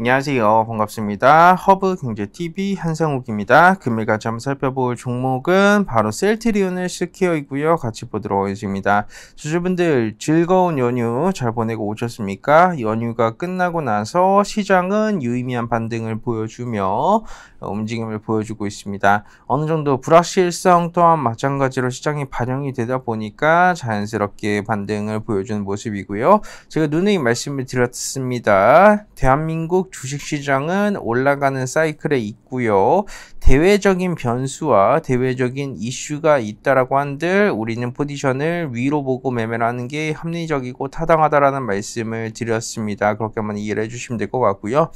안녕하세요. 반갑습니다. 허브 경제TV 한상욱입니다. 금일 같이 한번 살펴볼 종목은 바로 셀트리온 헬스케어이고요. 같이 보도록 하겠습니다. 주주분들 즐거운 연휴 잘 보내고 오셨습니까? 연휴가 끝나고 나서 시장은 유의미한 반등을 보여주며 어, 움직임을 보여주고 있습니다. 어느 정도 불확실성 또한 마찬가지로 시장이 반영이 되다 보니까 자연스럽게 반등을 보여주는 모습이고요. 제가 누누이 말씀을 드렸습니다. 대한민국 주식시장은 올라가는 사이클에 있고요. 대외적인 변수와 대외적인 이슈가 있다라고 한들 우리는 포지션을 위로 보고 매매를 하는 게 합리적이고 타당하다라는 말씀을 드렸습니다. 그렇게만 이해를 해주시면 될 것 같고요.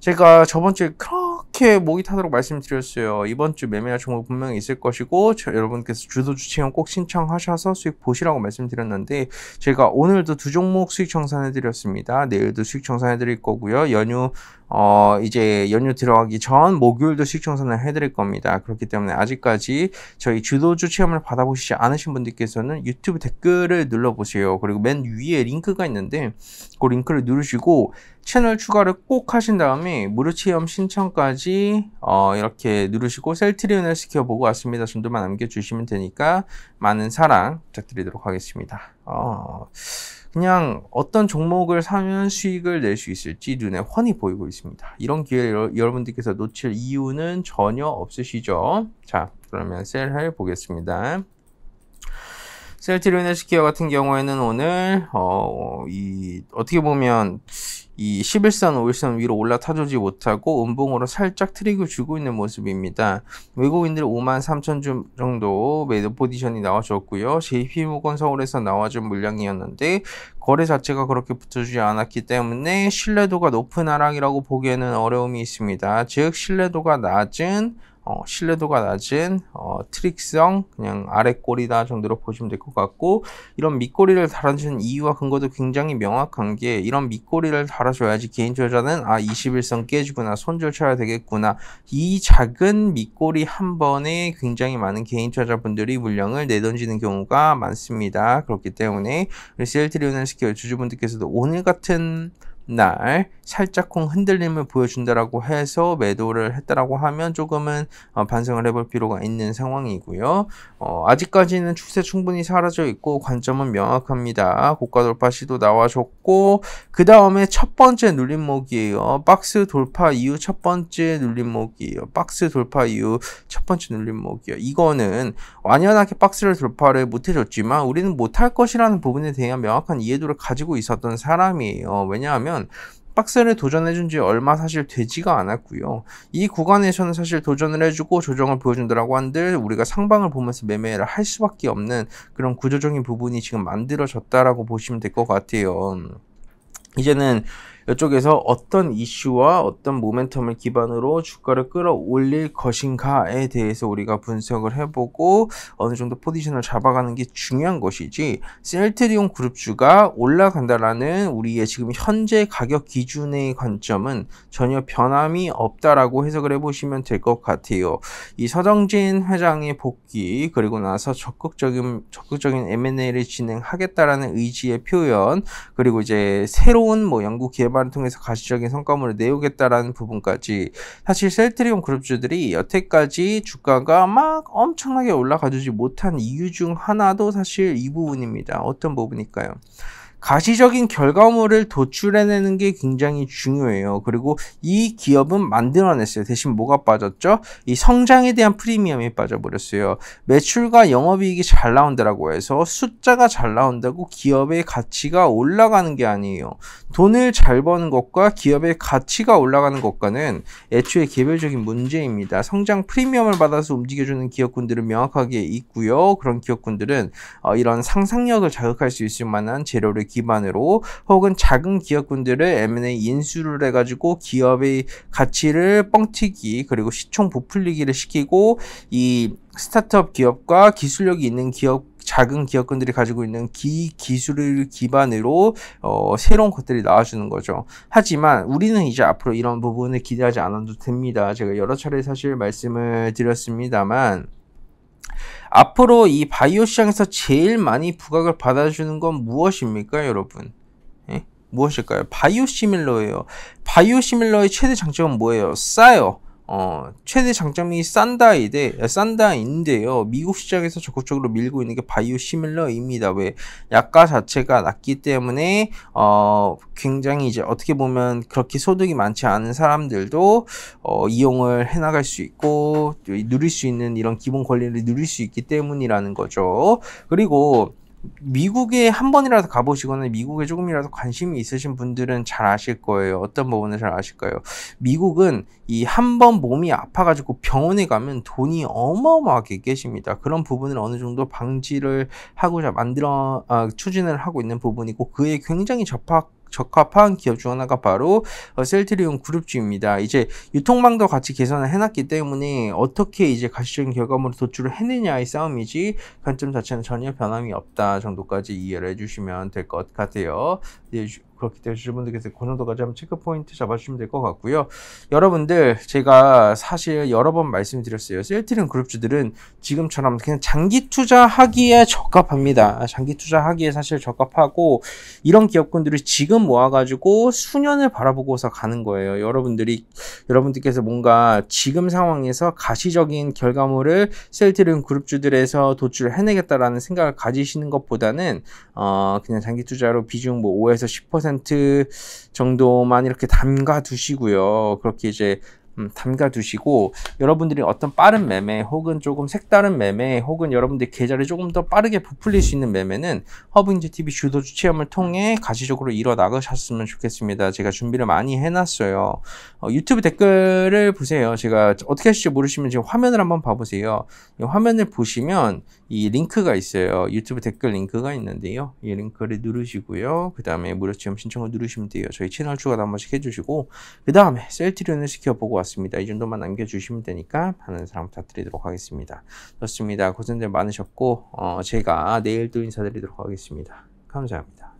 제가 저번 주에 이렇게 목이 타도록 말씀드렸어요. 이번 주 매매할 종목 분명히 있을 것이고 여러분께서 주도주 체험 꼭 신청하셔서 수익 보시라고 말씀드렸는데 제가 오늘도 두 종목 수익 청산해드렸습니다. 내일도 수익 청산해드릴 거고요. 연휴 어, 이제 연휴 들어가기 전 목요일도 시청선을 해드릴 겁니다. 그렇기 때문에 아직까지 저희 주도주 체험을 받아보시지 않으신 분들께서는 유튜브 댓글을 눌러보세요. 그리고 맨 위에 링크가 있는데 그 링크를 누르시고 채널 추가를 꼭 하신 다음에 무료체험 신청까지 어, 이렇게 누르시고 셀트리온을 시켜보고 왔습니다. 순도만 남겨주시면 되니까 많은 사랑 부탁드리도록 하겠습니다. 어... 그냥 어떤 종목을 사면 수익을 낼 수 있을지 눈에 훤히 보이고 있습니다. 이런 기회를 여러분들께서 놓칠 이유는 전혀 없으시죠. 자, 그러면 셀을 보겠습니다. 셀트리네 헬스케어 같은 경우에는 오늘 어, 이 어떻게 보면 이 11선, 5일선 위로 올라타주지 못하고 음봉으로 살짝 트릭을 주고 있는 모습입니다. 외국인들 5만 3천 주 정도 매도 포지션이 나와줬고요. JP모건 서울에서 나와준 물량이었는데 거래 자체가 그렇게 붙어주지 않았기 때문에 신뢰도가 높은 하락이라고 보기에는 어려움이 있습니다. 즉 신뢰도가 낮은 어, 신뢰도가 낮은 어, 트릭성 그냥 아래 꼬리다 정도로 보시면 될 것 같고 이런 밑꼬리를 달아주는 이유와 근거도 굉장히 명확한 게 이런 밑꼬리를 달아줘야지 개인 투자자는 아 21선 깨지구나 손절 쳐야 되겠구나 이 작은 밑꼬리 한 번에 굉장히 많은 개인 투자자분들이 물량을 내던지는 경우가 많습니다 그렇기 때문에 셀트리온헬스케어 주주분들께서도 오늘 같은 날 살짝쿵 흔들림을 보여준다라고 해서 매도를 했다라고 하면 조금은 어, 반성을 해볼 필요가 있는 상황이고요. 어, 아직까지는 추세 충분히 사라져 있고 관점은 명확합니다. 고가 돌파 시도 나와줬고 그 다음에 첫 번째 눌림목이에요. 박스 돌파 이후 첫 번째 눌림목이에요. 박스 돌파 이후 첫 번째 눌림목이에요. 이거는 완연하게 박스를 돌파를 못해줬지만 우리는 못할 것이라는 부분에 대한 명확한 이해도를 가지고 있었던 사람이에요. 왜냐하면 보면 박스를 도전해준 지 얼마 사실 되지가 않았고요. 이 구간에서는 사실 도전을 해주고 조정을 보여준다라고 한들 우리가 상방을 보면서 매매를 할 수밖에 없는 그런 구조적인 부분이 지금 만들어졌다라고 보시면 될 것 같아요. 이제는 이쪽에서 어떤 이슈와 어떤 모멘텀을 기반으로 주가를 끌어올릴 것인가에 대해서 우리가 분석을 해보고 어느 정도 포지션을 잡아가는 게 중요한 것이지 셀트리온 그룹주가 올라간다라는 우리의 지금 현재 가격 기준의 관점은 전혀 변함이 없다라고 해석을 해보시면 될 것 같아요. 이 서정진 회장의 복귀 그리고 나서 적극적인 적극적인 M&A를 진행하겠다라는 의지의 표현 그리고 이제 새로운 뭐 연구 개발 개발을 통해서 가시적인 성과물을 내오겠다라는 부분까지 사실 셀트리온 그룹주들이 여태까지 주가가 막 엄청나게 올라가주지 못한 이유 중 하나도 사실 이 부분입니다. 어떤 부분일까요? 가시적인 결과물을 도출해내는 게 굉장히 중요해요. 그리고 이 기업은 만들어냈어요. 대신 뭐가 빠졌죠? 이 성장에 대한 프리미엄이 빠져버렸어요. 매출과 영업이익이 잘 나온다라고 해서 숫자가 잘 나온다고 기업의 가치가 올라가는 게 아니에요. 돈을 잘 버는 것과 기업의 가치가 올라가는 것과는 애초에 개별적인 문제입니다. 성장 프리미엄을 받아서 움직여주는 기업군들은 명확하게 있고요. 그런 기업군들은 어, 이런 상상력을 자극할 수 있을 만한 재료를 기반으로 혹은 작은 기업군들을 M&A 인수를 해가지고 기업의 가치를 뻥튀기 그리고 시총 부풀리기를 시키고 이 스타트업 기업과 기술력이 있는 기업 작은 기업군들이 가지고 있는 기, 기술을 기반으로 어, 새로운 것들이 나와주는 거죠. 하지만 우리는 이제 앞으로 이런 부분을 기대하지 않아도 됩니다. 제가 여러 차례 사실 말씀을 드렸습니다만 앞으로 이 바이오 시장에서 제일 많이 부각을 받아주는 건 무엇입니까, 여러분? 예? 무엇일까요? 바이오 시밀러예요. 바이오 시밀러의 최대 장점은 뭐예요? 싸요. 어, 최대 장점이 산다이데, 아, 산다인데요. 미국 시장에서 적극적으로 밀고 있는 게 바이오 시밀러입니다. 왜? 약가 자체가 낮기 때문에, 어, 굉장히 이제 어떻게 보면 그렇게 소득이 많지 않은 사람들도, 어, 이용을 해나갈 수 있고, 누릴 수 있는 이런 기본 권리를 누릴 수 있기 때문이라는 거죠. 그리고, 미국에 한 번이라도 가보시거나 미국에 조금이라도 관심이 있으신 분들은 잘 아실 거예요. 어떤 부분을 잘 아실까요? 미국은 이 한 번 몸이 아파가지고 병원에 가면 돈이 어마어마하게 깨집니다. 그런 부분을 어느 정도 방지를 하고자 만들어 아, 추진을 하고 있는 부분이고 그에 굉장히 적합 적합한 기업 중 하나가 바로 어, 셀트리온 그룹주입니다. 이제 유통망도 같이 개선을 해놨기 때문에 어떻게 이제 가시적인 결과물을 도출을 해내냐의 싸움이지 관점 자체는 전혀 변함이 없다 정도까지 이해를 해주시면 될 것 같아요. 네, 그렇기 때문에 주주분들께서 그 정도까지 한번 체크포인트 잡아주시면 될 것 같고요. 여러분들 제가 사실 여러 번 말씀드렸어요. 셀트리온 그룹주들은 지금처럼 그냥 장기 투자하기에 적합합니다. 장기 투자하기에 사실 적합하고 이런 기업군들을 지금 모아가지고 수년을 바라보고서 가는 거예요. 여러분들이 여러분들께서 뭔가 지금 상황에서 가시적인 결과물을 셀트리온 그룹주들에서 도출을 해내겠다라는 생각을 가지시는 것보다는 어 그냥 장기 투자로 비중 뭐 5에서 10% 10% 정도만 이렇게 담가 두시고요. 그렇게 이제 음, 담가두시고 여러분들이 어떤 빠른 매매 혹은 조금 색다른 매매 혹은 여러분들 계좌를 조금 더 빠르게 부풀릴 수 있는 매매는 허브인지 TV 주도주 체험을 통해 가시적으로 일어 나가셨으면 좋겠습니다. 제가 준비를 많이 해놨어요. 어, 유튜브 댓글을 보세요. 제가 어떻게 하실지 모르시면 지금 화면을 한번 봐보세요. 화면을 보시면 이 링크가 있어요. 유튜브 댓글 링크가 있는데요. 이 링크를 누르시고요. 그 다음에 무료 체험 신청을 누르시면 돼요. 저희 채널 추가도 한 번씩 해주시고 그 다음에 셀트리온을 시켜보고 왔습니다. 좋습니다이 정도만 남겨주시면 되니까 많은 사랑 부탁드리도록 하겠습니다. 좋습니다. 고생들 많으셨고 어, 제가 내일 또 인사드리도록 하겠습니다. 감사합니다.